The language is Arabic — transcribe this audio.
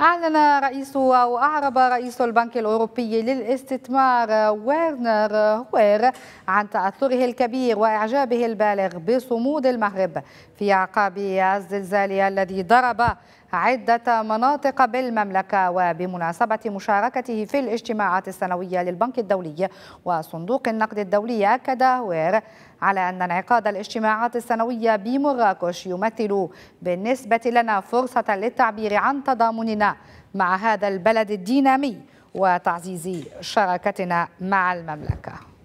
أعلن رئيس أو أعرب رئيس البنك الأوروبي للاستثمار ويرنر هوير عن تأثره الكبير وإعجابه البالغ بصمود المغرب في أعقاب الزلزال الذي ضرب عدة مناطق بالمملكة وبمناسبة مشاركته في الاجتماعات السنوية للبنك الدولي وصندوق النقد الدولي أكد وير على أن انعقاد الاجتماعات السنوية بمراكش يمثل بالنسبة لنا فرصة للتعبير عن تضامننا مع هذا البلد الدينامي وتعزيز شراكتنا مع المملكه